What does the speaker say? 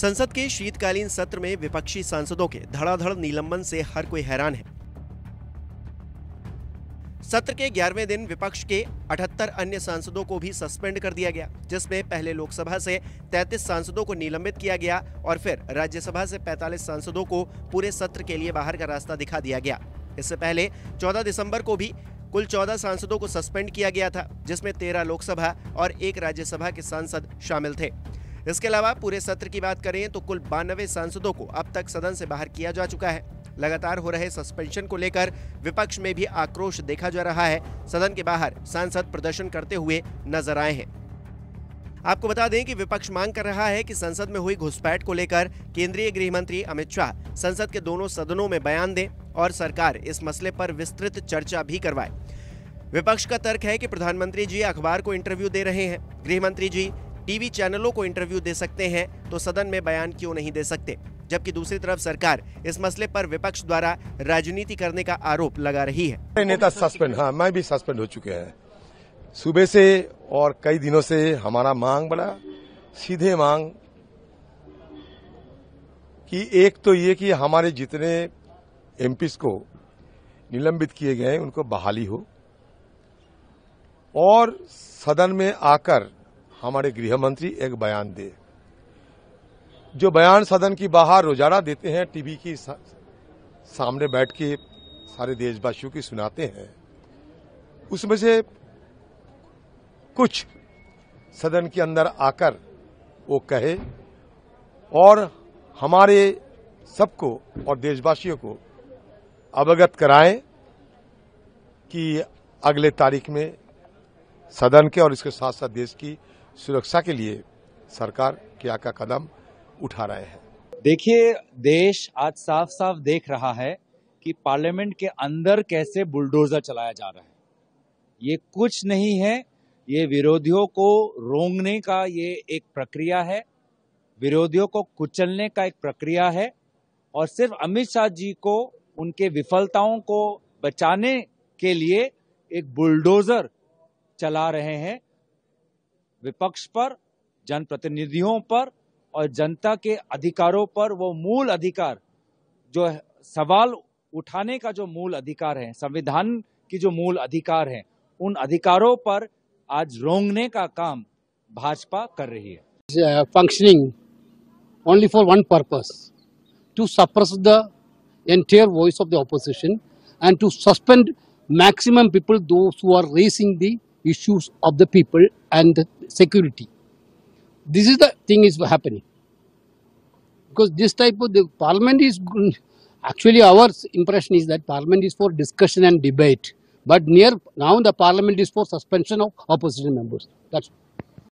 संसद के शीतकालीन सत्र में विपक्षी सांसदों के धड़ाधड़ निलंबन से हर कोई हैरान है सत्र के ग्यारहवें दिन विपक्ष के 78 अन्य सांसदों को भी सस्पेंड कर दिया गया जिसमें पहले लोकसभा से 33 सांसदों को निलंबित किया गया और फिर राज्यसभा से 45 सांसदों को पूरे सत्र के लिए बाहर का रास्ता दिखा दिया गया इससे पहले 14 दिसंबर को भी कुल 14 सांसदों को सस्पेंड किया गया था जिसमें 13 लोकसभा और एक राज्यसभा के सांसद शामिल थे इसके अलावा पूरे सत्र की बात करें तो कुल बानवे सांसदों को अब तक सदन से बाहर किया जा चुका है लगातार हो रहे सस्पेंशन को लेकर विपक्ष में भी आक्रोश देखा जा रहा है सदन के बाहर सांसद प्रदर्शन करते हुए नजर आए हैं आपको बता दें कि विपक्ष मांग कर रहा है कि संसद में हुई घुसपैठ को लेकर केंद्रीय गृह मंत्री अमित शाह संसद के दोनों सदनों में बयान दें और सरकार इस मसले पर विस्तृत चर्चा भी करवाए विपक्ष का तर्क है कि प्रधानमंत्री जी अखबार को इंटरव्यू दे रहे हैं गृह मंत्री जी टीवी चैनलों को इंटरव्यू दे सकते हैं तो सदन में बयान क्यों नहीं दे सकते जबकि दूसरी तरफ सरकार इस मसले पर विपक्ष द्वारा राजनीति करने का आरोप लगा रही है नेता सस्पेंड हाँ मैं भी सस्पेंड हो चुके हैं सुबह से और कई दिनों से हमारा मांग बड़ा सीधे मांग कि एक तो ये कि हमारे जितने एमपीस को निलंबित किए गए उनको बहाली हो और सदन में आकर हमारे गृह मंत्री एक बयान दे जो बयान सदन की बाहर रोजाना देते हैं टीवी की सामने बैठ के सारे देशवासियों की सुनाते हैं उसमें से कुछ सदन के अंदर आकर वो कहे और हमारे सबको और देशवासियों को अवगत कराएं कि अगले तारीख में सदन के और इसके साथ साथ देश की सुरक्षा के लिए सरकार क्या क्या कदम उठा रहे हैं देखिए देश आज साफ साफ देख रहा है कि पार्लियामेंट के अंदर कैसे बुलडोजर चलाया जा रहा है ये कुछ नहीं है ये विरोधियों को रोंगने का ये एक प्रक्रिया है विरोधियों को कुचलने का एक प्रक्रिया है और सिर्फ अमित शाह जी को उनके विफलताओं को बचाने के लिए एक बुलडोजर चला रहे हैं विपक्ष पर जनप्रतिनिधियों पर और जनता के अधिकारों पर वो मूल अधिकार जो सवाल उठाने का जो मूल अधिकार है संविधान की जो मूल अधिकार है उन अधिकारों पर आज रोंगने का काम भाजपा कर रही है functioning only for one purpose to suppress the entire voice of the opposition and to suspend maximum people who are raising the issues of the people and security. This is the thing is happening. Because this type of the parliament is actually our impression is that parliament is for discussion and debate. But near now the parliament is for suspension of opposition members. That's